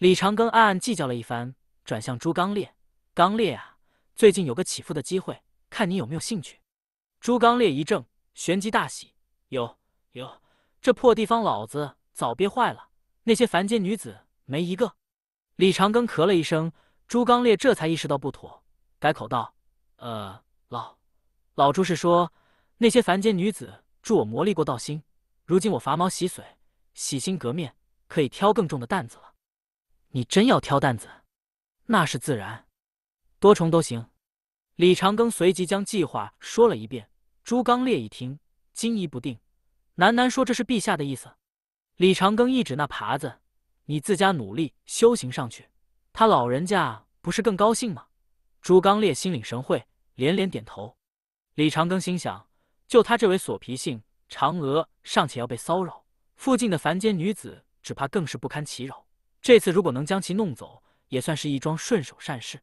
李长庚暗暗计较了一番，转向朱刚烈：“刚烈啊，最近有个起复的机会，看你有没有兴趣。”朱刚烈一怔，旋即大喜：“有有，这破地方老子早憋坏了，那些凡间女子没一个。”李长庚咳了一声，朱刚烈这才意识到不妥，改口道：“呃，老老朱是说，那些凡间女子助我磨砺过道心，如今我伐毛洗髓，洗心革面，可以挑更重的担子了。”你真要挑担子，那是自然，多重都行。李长庚随即将计划说了一遍。朱刚烈一听，惊疑不定，喃喃说：“这是陛下的意思。”李长庚一指那耙子：“你自家努力修行上去，他老人家不是更高兴吗？”朱刚烈心领神会，连连点头。李长庚心想：就他这位锁脾性，嫦娥尚且要被骚扰，附近的凡间女子只怕更是不堪其扰。这次如果能将其弄走，也算是一桩顺手善事。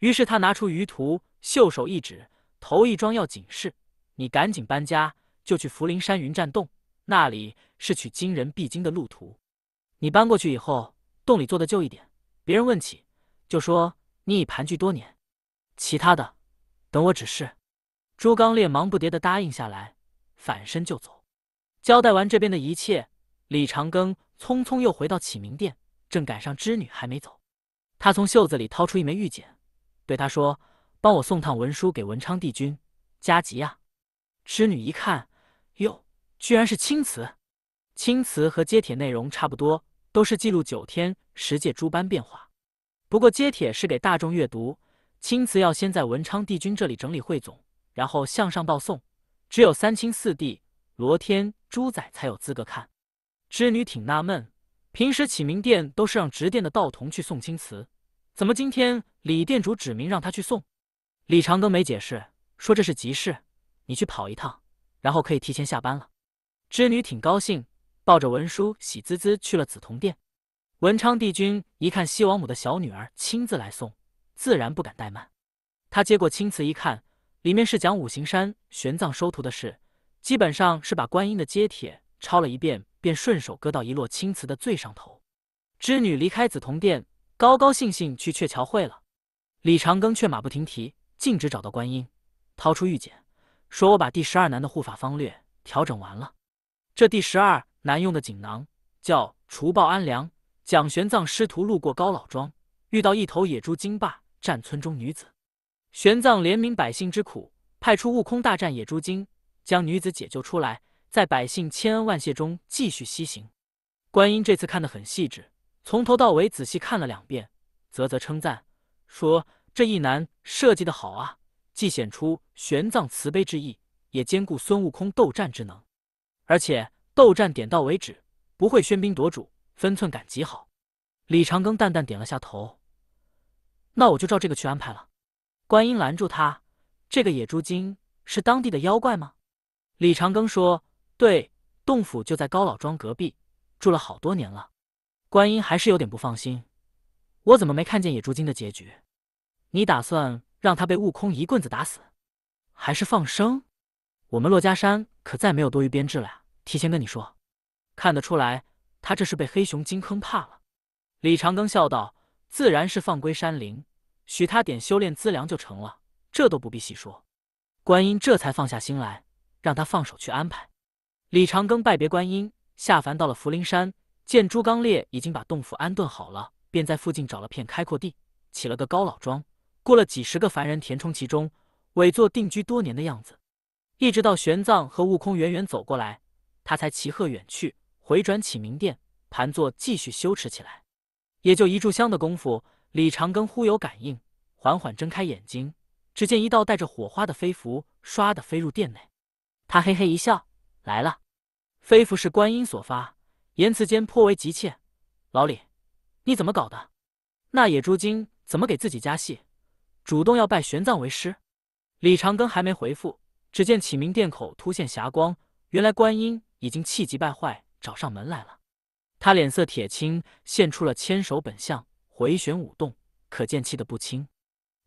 于是他拿出鱼图，袖手一指：“头一桩要紧事，你赶紧搬家，就去福陵山云栈洞，那里是取金人必经的路途。你搬过去以后，洞里做的旧一点，别人问起，就说你已盘踞多年。其他的，等我指示。”朱刚烈忙不迭的答应下来，反身就走。交代完这边的一切，李长庚匆匆又回到启明殿。正赶上织女还没走，他从袖子里掏出一枚玉简，对她说：“帮我送趟文书给文昌帝君，加急啊！”织女一看，哟，居然是青瓷。青瓷和接帖内容差不多，都是记录九天十界诸般变化。不过接帖是给大众阅读，青瓷要先在文昌帝君这里整理汇总，然后向上报送。只有三清四帝、罗天朱仔才有资格看。织女挺纳闷。平时启明殿都是让执殿的道童去送青瓷，怎么今天李殿主指明让他去送？李长庚没解释，说这是急事，你去跑一趟，然后可以提前下班了。织女挺高兴，抱着文书喜滋滋去了紫铜殿。文昌帝君一看西王母的小女儿亲自来送，自然不敢怠慢，他接过青瓷一看，里面是讲五行山玄奘收徒的事，基本上是把观音的揭帖。抄了一遍，便顺手搁到一摞青瓷的最上头。织女离开紫铜殿，高高兴兴去鹊桥会了。李长庚却马不停蹄，径直找到观音，掏出玉简，说：“我把第十二难的护法方略调整完了。这第十二难用的锦囊叫‘除暴安良’。蒋玄奘师徒路过高老庄，遇到一头野猪精霸占村中女子。玄奘怜悯百姓之苦，派出悟空大战野猪精，将女子解救出来。”在百姓千恩万谢中继续西行，观音这次看得很细致，从头到尾仔细看了两遍，啧啧称赞，说这一难设计的好啊，既显出玄奘慈悲之意，也兼顾孙悟空斗战之能，而且斗战点到为止，不会喧宾夺主，分寸感极好。李长庚淡淡点了下头，那我就照这个去安排了。观音拦住他，这个野猪精是当地的妖怪吗？李长庚说。对，洞府就在高老庄隔壁，住了好多年了。观音还是有点不放心，我怎么没看见野猪精的结局？你打算让他被悟空一棍子打死，还是放生？我们骆家山可再没有多余编制了呀！提前跟你说，看得出来，他这是被黑熊精坑怕了。李长庚笑道：“自然是放归山林，许他点修炼资粮就成了，这都不必细说。”观音这才放下心来，让他放手去安排。李长庚拜别观音，下凡到了福陵山，见朱刚烈已经把洞府安顿好了，便在附近找了片开阔地，起了个高老庄，雇了几十个凡人填充其中，伪作定居多年的样子。一直到玄奘和悟空远远走过来，他才骑鹤远去，回转启明殿，盘坐继续修持起来。也就一炷香的功夫，李长庚忽有感应，缓缓睁开眼睛，只见一道带着火花的飞符唰地飞入殿内，他嘿嘿一笑。来了，飞符是观音所发，言辞间颇为急切。老李，你怎么搞的？那野猪精怎么给自己加戏，主动要拜玄奘为师？李长庚还没回复，只见启明殿口突现霞光，原来观音已经气急败坏找上门来了。他脸色铁青，现出了千手本相，回旋舞动，可见气得不轻。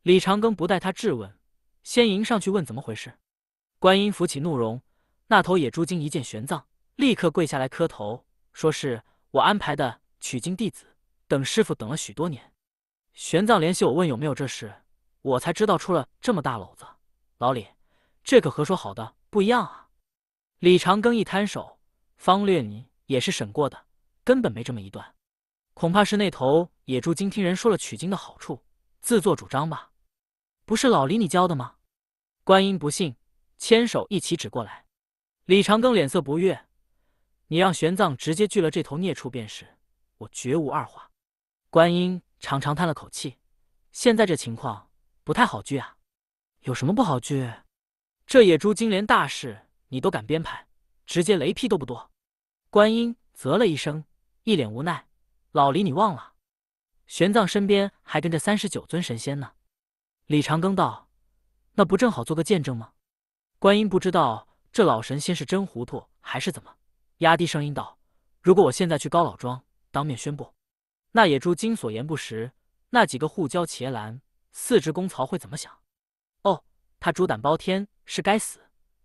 李长庚不待他质问，先迎上去问怎么回事。观音浮起怒容。那头野猪精一见玄奘，立刻跪下来磕头，说：“是我安排的取经弟子，等师傅等了许多年。”玄奘联系我问有没有这事，我才知道出了这么大篓子。老李，这可和说好的不一样啊！李长庚一摊手：“方略，你也是审过的，根本没这么一段。恐怕是那头野猪精听人说了取经的好处，自作主张吧？不是老李你教的吗？”观音不信，牵手一起指过来。李长庚脸色不悦：“你让玄奘直接拒了这头孽畜便是，我绝无二话。”观音长长叹了口气：“现在这情况不太好拒啊，有什么不好拒？这野猪精连大事你都敢编排，直接雷劈都不多。”观音啧了一声，一脸无奈：“老李，你忘了，玄奘身边还跟着三十九尊神仙呢。”李长庚道：“那不正好做个见证吗？”观音不知道。这老神仙是真糊涂还是怎么？压低声音道：“如果我现在去高老庄当面宣布，那野猪精所言不实，那几个护交茄兰四只公曹会怎么想？”哦，他猪胆包天是该死，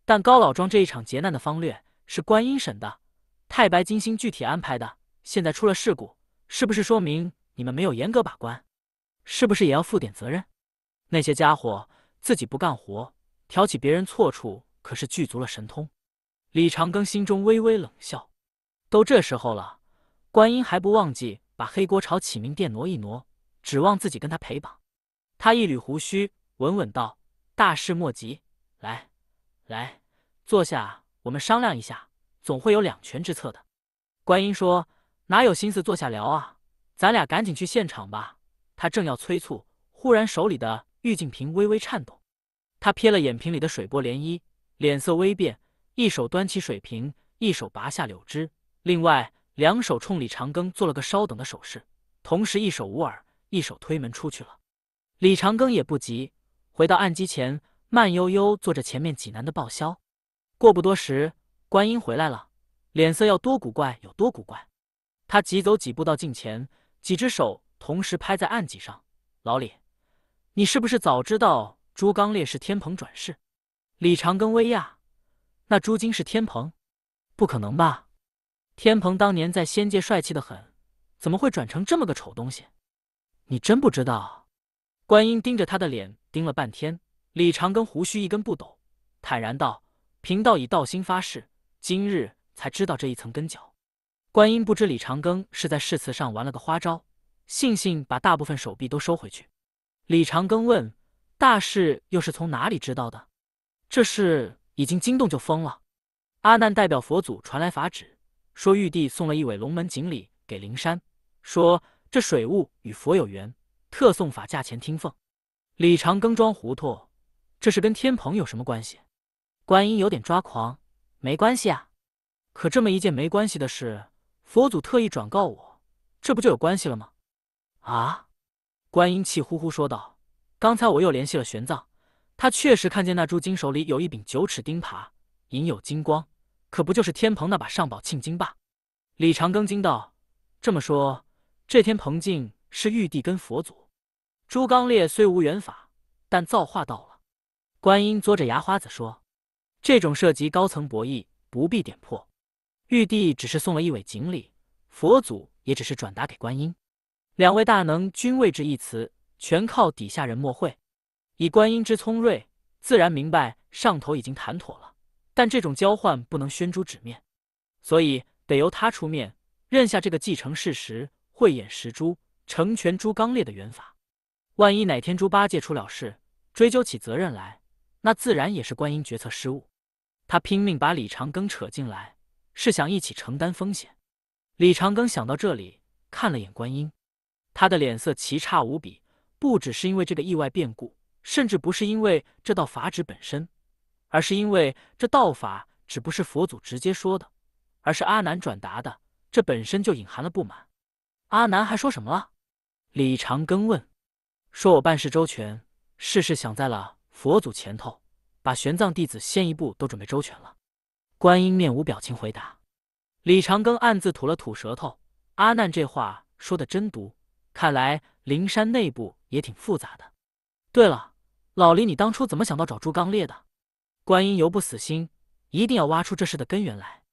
但高老庄这一场劫难的方略是观音神的，太白金星具体安排的。现在出了事故，是不是说明你们没有严格把关？是不是也要负点责任？那些家伙自己不干活，挑起别人错处。可是具足了神通，李长庚心中微微冷笑。都这时候了，观音还不忘记把黑锅朝启明殿挪一挪，指望自己跟他陪绑。他一缕胡须稳稳道：“大事莫急，来，来，坐下，我们商量一下，总会有两全之策的。”观音说：“哪有心思坐下聊啊？咱俩赶紧去现场吧。”他正要催促，忽然手里的玉净瓶微微颤动，他瞥了眼瓶里的水波涟漪。脸色微变，一手端起水瓶，一手拔下柳枝，另外两手冲李长庚做了个稍等的手势，同时一手捂耳，一手推门出去了。李长庚也不急，回到案几前，慢悠悠做着前面济南的报销。过不多时，观音回来了，脸色要多古怪有多古怪。他急走几步到近前，几只手同时拍在案几上：“老李，你是不是早知道朱刚烈是天蓬转世？”李长庚，威亚，那朱金是天蓬，不可能吧？天蓬当年在仙界帅气的很，怎么会转成这么个丑东西？你真不知道？观音盯着他的脸盯了半天，李长庚胡须一根不抖，坦然道：“贫道以道心发誓，今日才知道这一层根脚。”观音不知李长庚是在誓词上玩了个花招，悻悻把大部分手臂都收回去。李长庚问：“大事又是从哪里知道的？”这事已经惊动，就疯了。阿难代表佛祖传来法旨，说玉帝送了一尾龙门锦鲤给灵山，说这水物与佛有缘，特送法驾前听奉。李长庚装糊涂，这是跟天蓬有什么关系？观音有点抓狂，没关系啊。可这么一件没关系的事，佛祖特意转告我，这不就有关系了吗？啊！观音气呼呼说道：“刚才我又联系了玄奘。”他确实看见那朱精手里有一柄九尺钉耙，隐有金光，可不就是天蓬那把上宝庆金吧？李长庚惊道：“这么说，这天蓬镜是玉帝跟佛祖？朱刚烈虽无缘法，但造化到了。”观音嘬着牙花子说：“这种涉及高层博弈，不必点破。玉帝只是送了一尾锦鲤，佛祖也只是转达给观音，两位大能均未之一词，全靠底下人默会。”以观音之聪锐，自然明白上头已经谈妥了，但这种交换不能宣诸纸面，所以得由他出面认下这个继承事实。慧眼识珠，成全朱刚烈的缘法。万一哪天猪八戒出了事，追究起责任来，那自然也是观音决策失误。他拼命把李长庚扯进来，是想一起承担风险。李长庚想到这里，看了眼观音，他的脸色奇差无比，不只是因为这个意外变故。甚至不是因为这道法旨本身，而是因为这道法旨不是佛祖直接说的，而是阿难转达的，这本身就隐含了不满。阿难还说什么了？李长庚问。说我办事周全，事事想在了佛祖前头，把玄奘弟子先一步都准备周全了。观音面无表情回答。李长庚暗自吐了吐舌头。阿难这话说的真毒，看来灵山内部也挺复杂的。对了。老李，你当初怎么想到找朱刚烈的？观音犹不死心，一定要挖出这事的根源来。